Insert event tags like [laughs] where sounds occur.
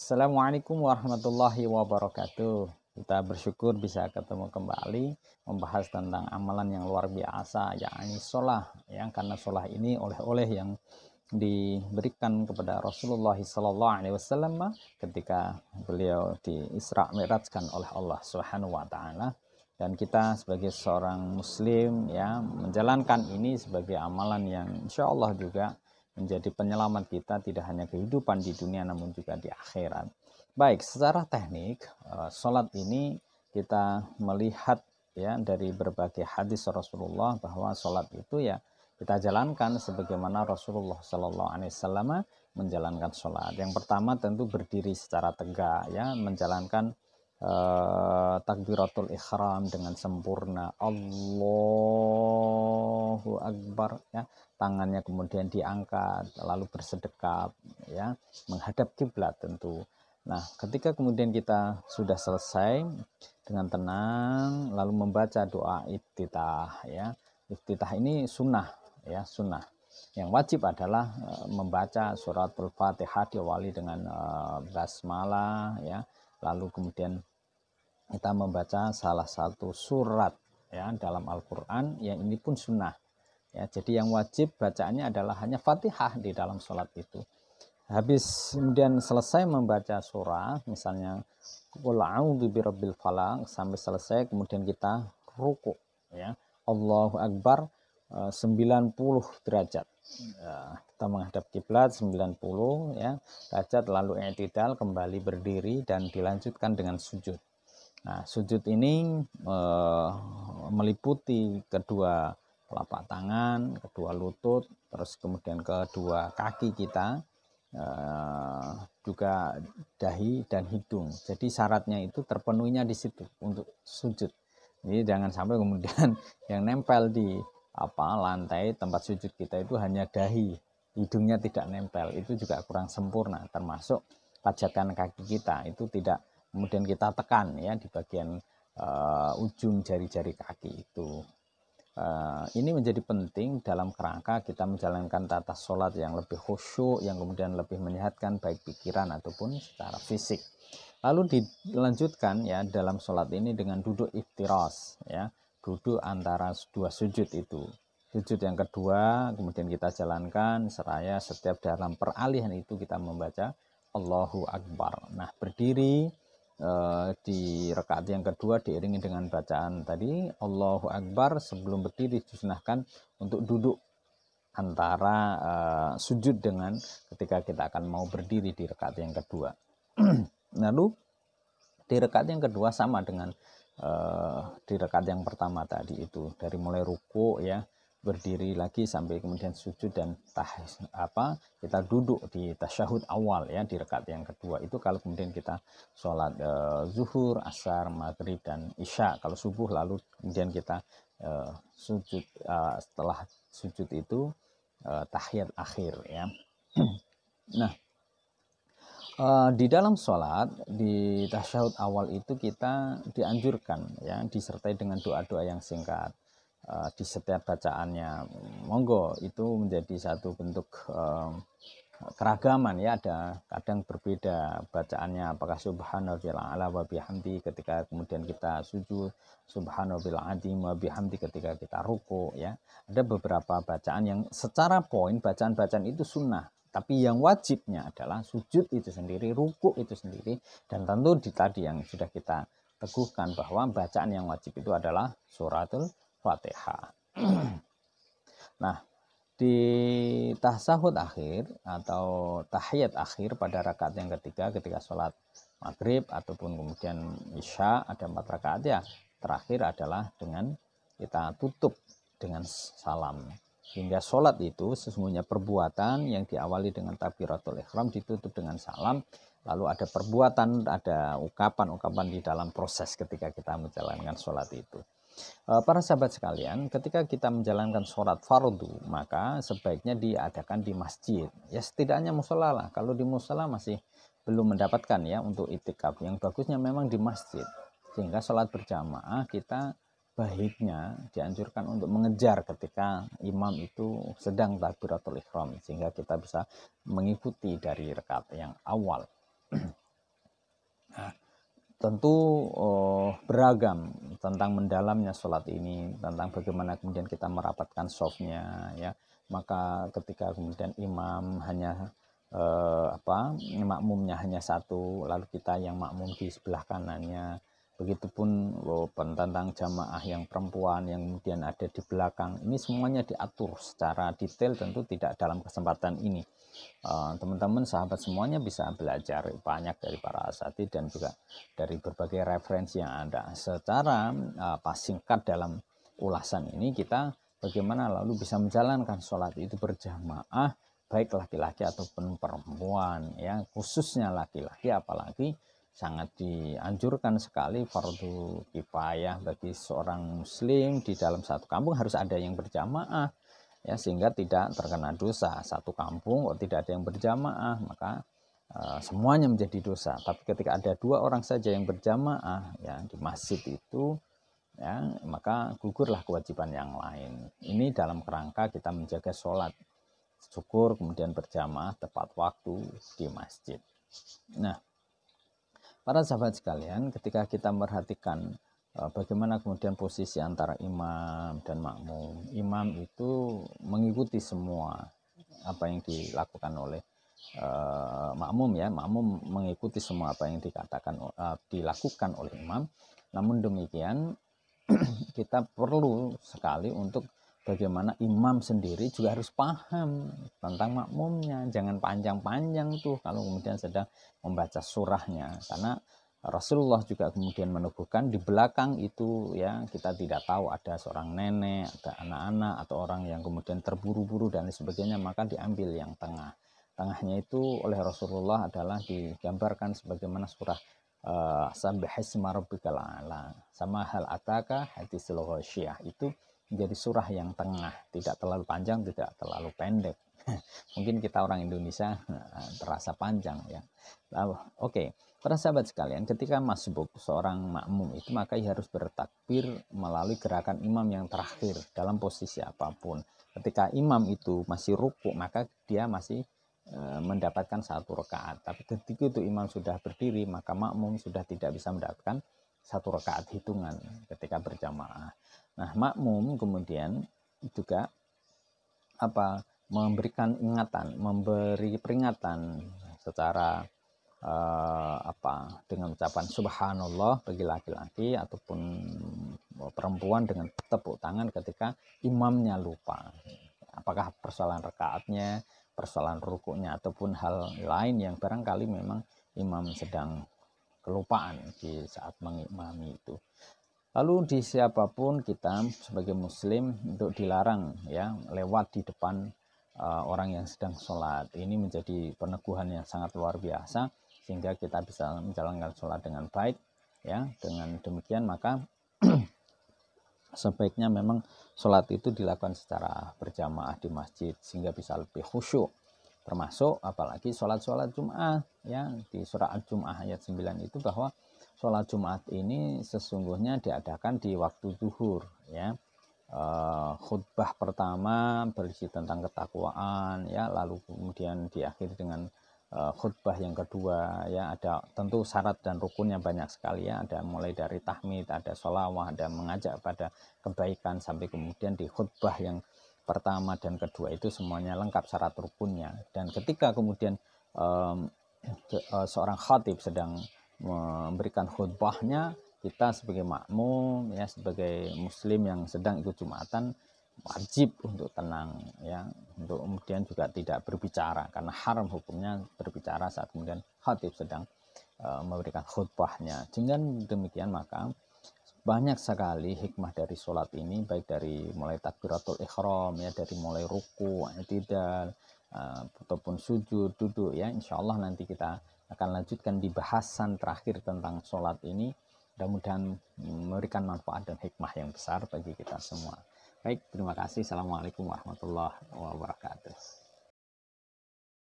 Assalamualaikum warahmatullahi wabarakatuh. Kita bersyukur bisa ketemu kembali membahas tentang amalan yang luar biasa yakni sholah yang karena sholah ini oleh-oleh yang diberikan kepada Rasulullah SAW ketika beliau di Isra Mi'rajkan oleh Allah Subhanahu Wa Taala dan kita sebagai seorang Muslim ya menjalankan ini sebagai amalan yang insya Allah juga menjadi penyelamat kita tidak hanya kehidupan di dunia namun juga di akhirat. Baik, secara teknik eh, salat ini kita melihat ya dari berbagai hadis Rasulullah bahwa salat itu ya kita jalankan sebagaimana Rasulullah Shallallahu Alaihi Wasallam menjalankan sholat. Yang pertama tentu berdiri secara tegak, ya, menjalankan Eh, takbiratul Ikhram dengan sempurna Allahu akbar ya tangannya kemudian diangkat lalu bersedekap ya menghadap kiblat tentu nah ketika kemudian kita sudah selesai dengan tenang lalu membaca doa iftitah ya iftitah ini sunnah ya sunnah yang wajib adalah eh, membaca surat Al-Fatihah diawali dengan eh, basmalah ya lalu kemudian kita membaca salah satu surat ya dalam Al-Qur'an yang ini pun sunnah. Ya, jadi yang wajib bacaannya adalah hanya Fatihah di dalam sholat itu. Habis kemudian selesai membaca surah, misalnya Qul bibir bil falang sampai selesai kemudian kita ruku ya. Allahu akbar 90 eh, derajat. Ya, kita menghadap kiblat 90 ya derajat lalu i'tidal kembali berdiri dan dilanjutkan dengan sujud. Nah, sujud ini eh, meliputi kedua telapak tangan, kedua lutut, terus kemudian kedua kaki kita, eh, juga dahi dan hidung. Jadi syaratnya itu terpenuhinya di situ untuk sujud. Jadi jangan sampai kemudian [laughs] yang nempel di apa lantai tempat sujud kita itu hanya dahi, hidungnya tidak nempel. Itu juga kurang sempurna termasuk pajakan kaki kita itu tidak kemudian kita tekan ya di bagian uh, ujung jari-jari kaki itu. Uh, ini menjadi penting dalam kerangka kita menjalankan tata sholat yang lebih khusyuk, yang kemudian lebih menyehatkan baik pikiran ataupun secara fisik. Lalu dilanjutkan ya dalam sholat ini dengan duduk iftiros ya, duduk antara dua sujud itu. Sujud yang kedua kemudian kita jalankan seraya setiap dalam peralihan itu kita membaca Allahu Akbar. Nah berdiri Eh, di rakaat yang kedua diiringi dengan bacaan tadi Allahu Akbar sebelum berdiri disunahkan untuk duduk antara uh, sujud dengan ketika kita akan mau berdiri di rakaat yang kedua. [clears throat] Lalu di rakaat yang kedua sama dengan uh, di rakaat yang pertama tadi itu dari mulai ruku ya berdiri lagi sampai kemudian sujud dan tah apa kita duduk di tasyahud awal ya di rekat yang kedua itu kalau kemudian kita sholat e, zuhur asar maghrib dan isya kalau subuh lalu kemudian kita e, sujud e, setelah sujud itu e, tahiyat akhir ya [clears throat] nah di dalam sholat di tasyahud awal itu kita dianjurkan ya disertai dengan doa-doa yang singkat Eh, di setiap bacaannya monggo itu menjadi satu bentuk eh, keragaman ya ada kadang berbeda bacaannya apakah subhanallah ala wa bihamdi ketika kemudian kita sujud subhanallah azim wa bihamdi ketika kita ruku ya ada beberapa bacaan yang secara poin bacaan-bacaan itu sunnah tapi yang wajibnya adalah sujud itu sendiri ruku itu sendiri dan tentu di tadi yang sudah kita teguhkan bahwa bacaan yang wajib itu adalah suratul Fatihah. nah, di tasahud akhir atau tahiyat akhir pada rakaat yang ketiga ketika sholat maghrib ataupun kemudian isya ada empat rakaat ya terakhir adalah dengan kita tutup dengan salam hingga sholat itu sesungguhnya perbuatan yang diawali dengan takbiratul ikhram ditutup dengan salam lalu ada perbuatan ada ungkapan-ungkapan di dalam proses ketika kita menjalankan sholat itu Eh, para sahabat sekalian, ketika kita menjalankan sholat fardu, maka sebaiknya diadakan di masjid. Ya setidaknya musola lah. Kalau di musola masih belum mendapatkan ya untuk itikaf. Yang bagusnya memang di masjid. Sehingga sholat berjamaah kita baiknya dianjurkan untuk mengejar ketika imam itu sedang takbiratul ikhram. Sehingga kita bisa mengikuti dari rekat yang awal. [clears throat] tentu oh, beragam tentang mendalamnya sholat ini, tentang bagaimana kemudian kita merapatkan softnya, ya. Maka ketika kemudian imam hanya eh, apa makmumnya hanya satu, lalu kita yang makmum di sebelah kanannya, begitupun oh, tentang jamaah yang perempuan yang kemudian ada di belakang, ini semuanya diatur secara detail tentu tidak dalam kesempatan ini. Eh, teman-teman sahabat semuanya bisa belajar banyak dari para asati dan juga dari berbagai referensi yang ada secara uh, singkat dalam ulasan ini kita bagaimana lalu bisa menjalankan sholat itu berjamaah baik laki-laki ataupun perempuan ya khususnya laki-laki apalagi sangat dianjurkan sekali fardu kifayah bagi seorang muslim di dalam satu kampung harus ada yang berjamaah ya sehingga tidak terkena dosa satu kampung kalau tidak ada yang berjamaah maka e, semuanya menjadi dosa tapi ketika ada dua orang saja yang berjamaah ya di masjid itu ya maka gugurlah kewajiban yang lain ini dalam kerangka kita menjaga sholat syukur kemudian berjamaah tepat waktu di masjid nah para sahabat sekalian ketika kita merhatikan Eh, bagaimana kemudian posisi antara imam dan makmum. Imam itu mengikuti semua apa yang dilakukan oleh uh, makmum ya, makmum mengikuti semua apa yang dikatakan uh, dilakukan oleh imam. Namun demikian [clears throat] kita perlu sekali untuk bagaimana imam sendiri juga harus paham tentang makmumnya. Jangan panjang-panjang tuh kalau kemudian sedang membaca surahnya karena Rasulullah juga kemudian meneguhkan di belakang itu ya kita tidak tahu ada seorang nenek, ada anak-anak atau orang yang kemudian terburu-buru dan sebagainya maka diambil yang tengah. Tengahnya itu oleh Rasulullah adalah digambarkan sebagaimana surah uh, eh, Sabihisma Ala sama hal ataka hati ghasyiyah itu menjadi surah yang tengah, tidak terlalu panjang, tidak terlalu pendek. [laughs] Mungkin kita orang Indonesia eh, terasa panjang ya. Oke. Okay Para sahabat sekalian, ketika masbuk seorang makmum itu maka ia harus bertakbir melalui gerakan imam yang terakhir dalam posisi apapun. Ketika imam itu masih rukuk, maka dia masih e, mendapatkan satu rakaat. Tapi ketika itu imam sudah berdiri, maka makmum sudah tidak bisa mendapatkan satu rakaat hitungan ketika berjamaah. Nah, makmum kemudian juga apa memberikan ingatan, memberi peringatan secara uh, apa dengan ucapan subhanallah bagi laki-laki ataupun eh, perempuan dengan tepuk tangan ketika imamnya lupa apakah persoalan rekaatnya persoalan rukuknya ataupun hal lain yang barangkali memang imam sedang kelupaan di saat mengimami itu lalu di siapapun kita sebagai muslim untuk dilarang ya lewat di depan uh, orang yang sedang sholat ini menjadi peneguhan yang sangat luar biasa sehingga kita bisa menjalankan sholat dengan baik ya dengan demikian maka [clears throat] sebaiknya memang sholat itu dilakukan secara berjamaah di masjid sehingga bisa lebih khusyuk termasuk apalagi sholat-sholat Jum'ah ya di surah Al-Jum'ah ayat 9 itu bahwa sholat Jumat ini sesungguhnya diadakan di waktu zuhur ya eh, khutbah pertama berisi tentang ketakwaan ya lalu kemudian diakhiri dengan Eh, khutbah yang kedua ya ada tentu syarat dan rukunnya banyak sekali ya ada mulai dari tahmid ada sholawat ada mengajak pada kebaikan sampai kemudian di khutbah yang pertama dan kedua itu semuanya lengkap syarat rukunnya dan ketika kemudian um, seorang khatib sedang memberikan khutbahnya kita sebagai makmum ya sebagai muslim yang sedang ikut jumatan wajib untuk tenang ya untuk kemudian juga tidak berbicara karena haram hukumnya berbicara saat kemudian khatib sedang e, memberikan khutbahnya dengan demikian maka banyak sekali hikmah dari sholat ini baik dari mulai takbiratul ikhram ya dari mulai ruku tidak e, eh, ataupun sujud duduk ya insya Allah nanti kita akan lanjutkan di bahasan terakhir tentang sholat ini mudah-mudahan memberikan manfaat dan hikmah yang besar bagi kita semua. Baik, terima kasih. Assalamualaikum warahmatullahi wabarakatuh.